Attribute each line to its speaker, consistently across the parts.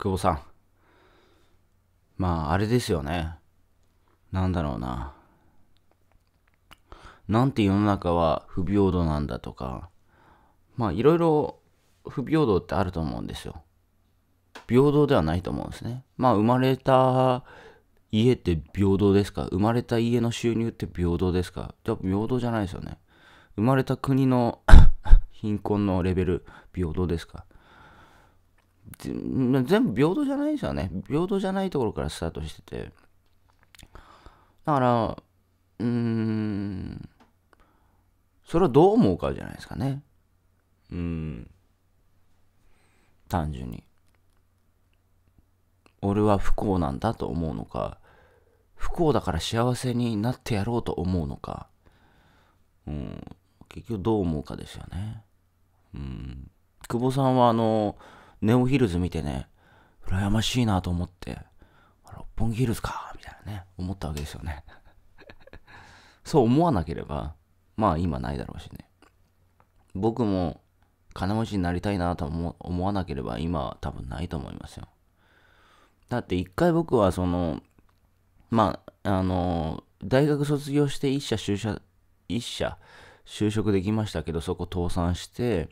Speaker 1: 久保さん。まあ、あれですよね。なんだろうな。なんて世の中は不平等なんだとか、まあ、いろいろ不平等ってあると思うんですよ。平等ではないと思うんですね。まあ、生まれた家って平等ですか生まれた家の収入って平等ですかじゃ平等じゃないですよね。生まれた国の 貧困のレベル、平等ですか全部平等じゃないですよね平等じゃないところからスタートしててだからうーんそれはどう思うかじゃないですかねうん単純に俺は不幸なんだと思うのか不幸だから幸せになってやろうと思うのかうん結局どう思うかですよねうん久保さんはあのネオヒルズ見てね、羨ましいなと思って、六本木ヒルズか、みたいなね、思ったわけですよね。そう思わなければ、まあ今ないだろうしね。僕も金持ちになりたいなと思思わなければ今は多分ないと思いますよ。だって一回僕はその、まあ、あの、大学卒業して一社就職、一社就職できましたけど、そこ倒産して、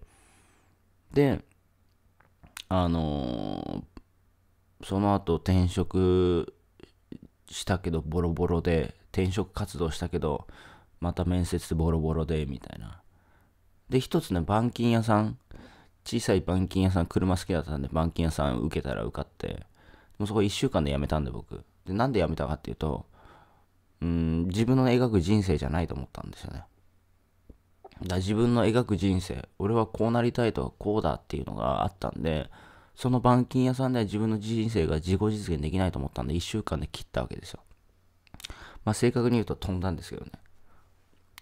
Speaker 1: で、あのー、その後転職したけどボロボロで転職活動したけどまた面接ボロボロでみたいなで一つね板金屋さん小さい板金屋さん車好きだったんで板金屋さん受けたら受かってそこ1週間で辞めたんで僕でなんで辞めたかっていうとうん自分の描く人生じゃないと思ったんですよねだ自分の描く人生俺はこうなりたいとはこうだっていうのがあったんでその板金屋さんでは自分の人生が自己実現できないと思ったんで1週間で切ったわけですよまあ正確に言うと飛んだんですけどね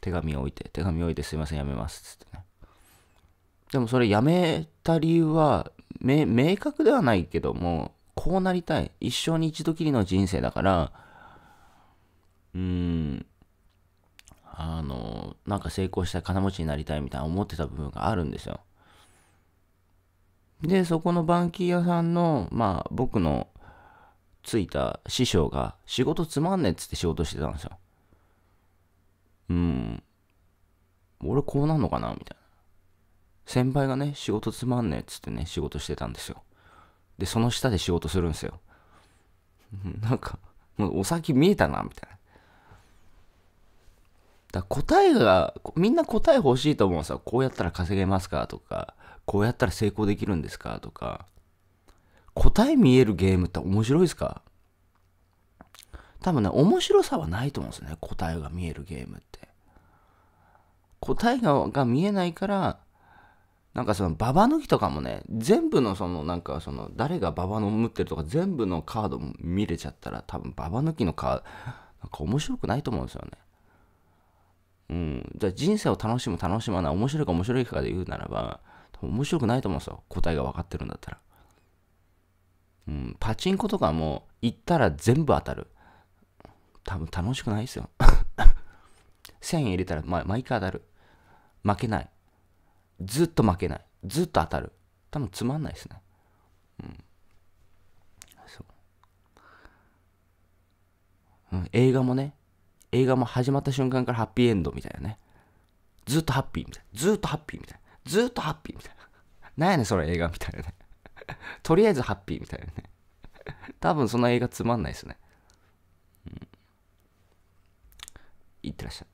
Speaker 1: 手紙を置いて手紙を置いてすいませんやめますっつってねでもそれやめた理由は明確ではないけどもこうなりたい一生に一度きりの人生だからうーんあのなんか成功した金持ちになりたいみたいな思ってた部分があるんですよ。で、そこのバンキー屋さんの、まあ僕のついた師匠が仕事つまんねえっつって仕事してたんですよ。うん。俺こうなんのかなみたいな。先輩がね、仕事つまんねえっつってね、仕事してたんですよ。で、その下で仕事するんですよ。なんか、もうお先見えたな、みたいな。だ答えが、みんな答え欲しいと思うさ、こうやったら稼げますかとか、こうやったら成功できるんですかとか。答え見えるゲームって面白いですか多分ね、面白さはないと思うんですよね。答えが見えるゲームって。答えがが見えないから、なんかそのババ抜きとかもね、全部のそのなんかその誰がババの持ってるとか全部のカード見れちゃったら多分ババ抜きのカード、なんか面白くないと思うんですよね。うん、じゃあ人生を楽しむ楽しまない面白いか面白いかで言うならば面白くないと思うんですよ答えが分かってるんだったら、うん、パチンコとかも行ったら全部当たる多分楽しくないですよ1000 円入れたら、ま、毎回当たる負けないずっと負けないずっと当たる多分つまんないですねうんそう、うん、映画もね映画も始まった瞬間からハッピーエンドみたいなね。ずっとハッピーみたいな。ずっとハッピーみたいな。ずっとハッピーみたいな。なんやねん、それ映画みたいなね。とりあえずハッピーみたいなね。多分そんな映画つまんないですね。うん。いってらっしゃい。